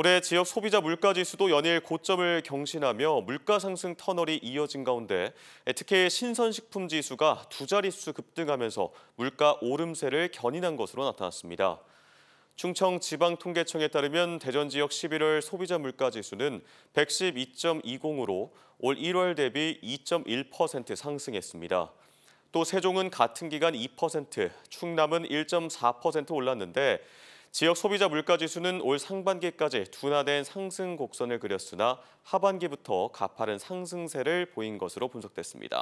올해 지역 소비자 물가지수도 연일 고점을 경신하며 물가 상승 터널이 이어진 가운데 특히 신선식품 지수가 두 자릿수 급등하면서 물가 오름세를 견인한 것으로 나타났습니다. 충청지방통계청에 따르면 대전 지역 11월 소비자 물가지수는 112.20으로 올 1월 대비 2.1% 상승했습니다. 또 세종은 같은 기간 2%, 충남은 1.4% 올랐는데 지역 소비자 물가지수는 올 상반기까지 둔화된 상승 곡선을 그렸으나 하반기부터 가파른 상승세를 보인 것으로 분석됐습니다.